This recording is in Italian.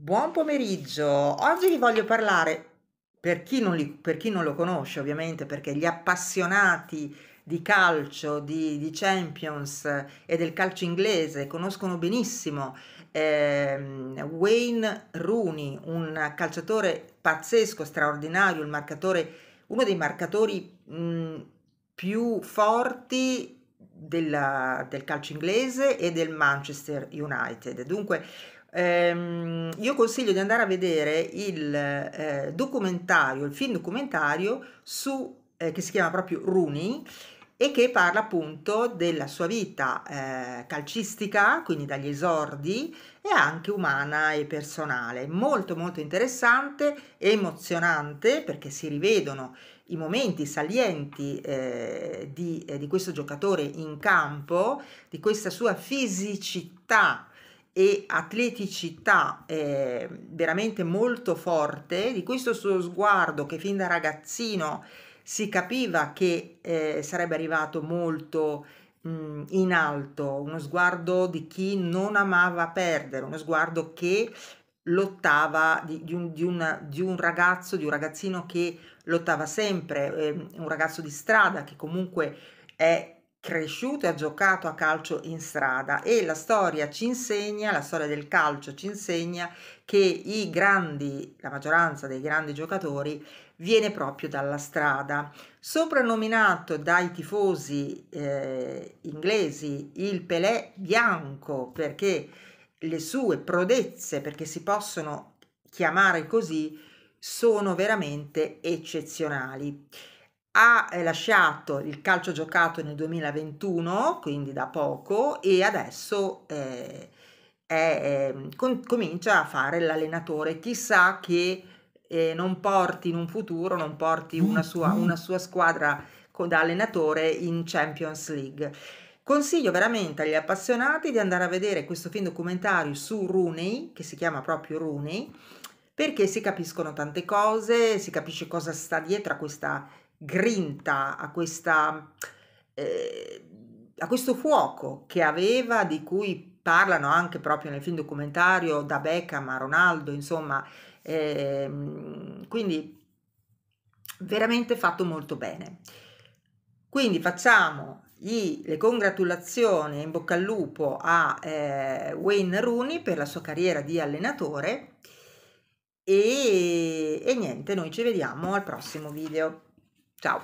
Buon pomeriggio, oggi vi voglio parlare, per chi, li, per chi, non lo conosce ovviamente, perché gli appassionati di calcio, di, di Champions eh, e del calcio inglese conoscono benissimo eh, Wayne Rooney, un calciatore pazzesco, straordinario, uno dei marcatori mh, mm, più forti della, del calcio inglese e del Manchester United. Dunque ehm, io consiglio di andare a vedere il eh, documentario, il film documentario su, eh, che si chiama proprio Rooney e che parla appunto della sua vita eh, calcistica, quindi dagli esordi, e anche umana e personale. Molto molto interessante, e emozionante perché si rivedono i momenti salienti eh, di, eh, di questo giocatore in campo, di questa sua fisicità e atleticità eh, veramente molto forte, di questo suo sguardo che fin da ragazzino si capiva che eh, sarebbe arrivato molto mh, in alto, uno sguardo di chi non amava perdere, uno sguardo che lottava, di, di, un, di, una, di un, ragazzo, di un ragazzino che lottava sempre, eh, un ragazzo di strada che comunque è cresciuto e ha giocato a calcio in strada e la storia ci insegna, la storia del calcio ci insegna che i grandi, la maggioranza dei grandi giocatori viene proprio dalla strada. Soprannominato dai tifosi eh, inglesi il Pelé bianco perché le sue prodezze, perché si possono chiamare così, sono veramente eccezionali ha eh, lasciato il calcio giocato nel 2021, quindi da poco, e adesso eh, è, ehm, com- comincia a fare l'allenatore. Chissà che eh, non porti in un futuro, non porti una sua, mm-hmm. una sua squadra con, da allenatore in Champions League. Consiglio veramente agli appassionati di andare a vedere questo film documentario su Rooney, che si chiama proprio Rooney, perché si capiscono tante cose, si capisce cosa sta dietro a questa grinta, a, questa, eh, a questo fuoco che aveva, di cui parlano anche proprio nel film documentario da Beckham a Ronaldo, insomma, eh, quindi veramente fatto molto bene. Quindi facciamo gli, le congratulazioni in bocca al lupo a eh, Wayne Rooney per la sua carriera di allenatore e, e niente, noi ci vediamo al prossimo video. Tchau!